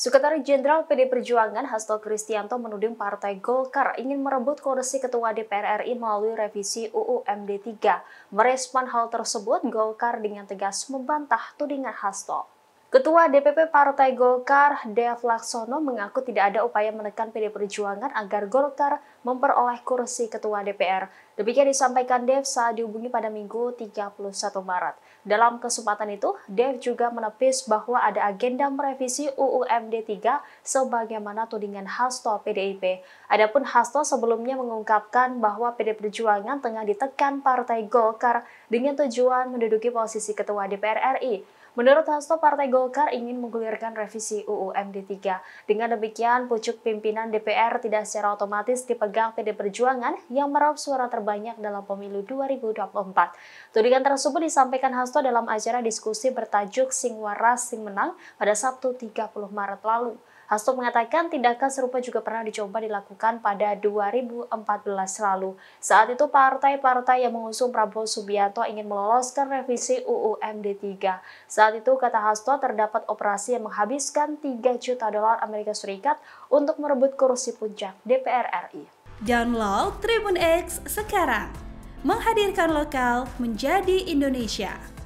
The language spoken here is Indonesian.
Sekretaris Jenderal PD Perjuangan Hasto Kristianto menuding Partai Golkar ingin merebut kursi Ketua DPR RI melalui revisi UU MD3. Merespon hal tersebut, Golkar dengan tegas membantah tudingan Hasto. Ketua DPP Partai Golkar, Dev Laksono, mengaku tidak ada upaya menekan PD Perjuangan agar Golkar memperoleh kursi Ketua DPR. Demikian disampaikan Dev saat dihubungi pada Minggu 31 Maret. Dalam kesempatan itu, Dev juga menepis bahwa ada agenda merevisi UUMD 3 sebagaimana tudingan Hasto PDIP. Adapun Hasto sebelumnya mengungkapkan bahwa PD Perjuangan tengah ditekan Partai Golkar dengan tujuan menduduki posisi Ketua DPR RI. Menurut Hasto, Partai Golkar Golkar ingin menggulirkan revisi UU MD3. Dengan demikian, pucuk pimpinan DPR tidak secara otomatis dipegang PD Perjuangan yang meraup suara terbanyak dalam pemilu 2024. Tudingan tersebut disampaikan Hasto dalam acara diskusi bertajuk Sing Waras Sing Menang pada Sabtu 30 Maret lalu. Hasto mengatakan tindakan serupa juga pernah dicoba dilakukan pada 2014 lalu. Saat itu partai-partai yang mengusung Prabowo Subianto ingin meloloskan revisi UU MD3. Saat itu kata Hasto terdapat operasi yang menghabiskan 3 juta dolar Amerika Serikat untuk merebut kursi puncak DPR RI. Download Tribun X sekarang. Menghadirkan lokal menjadi Indonesia.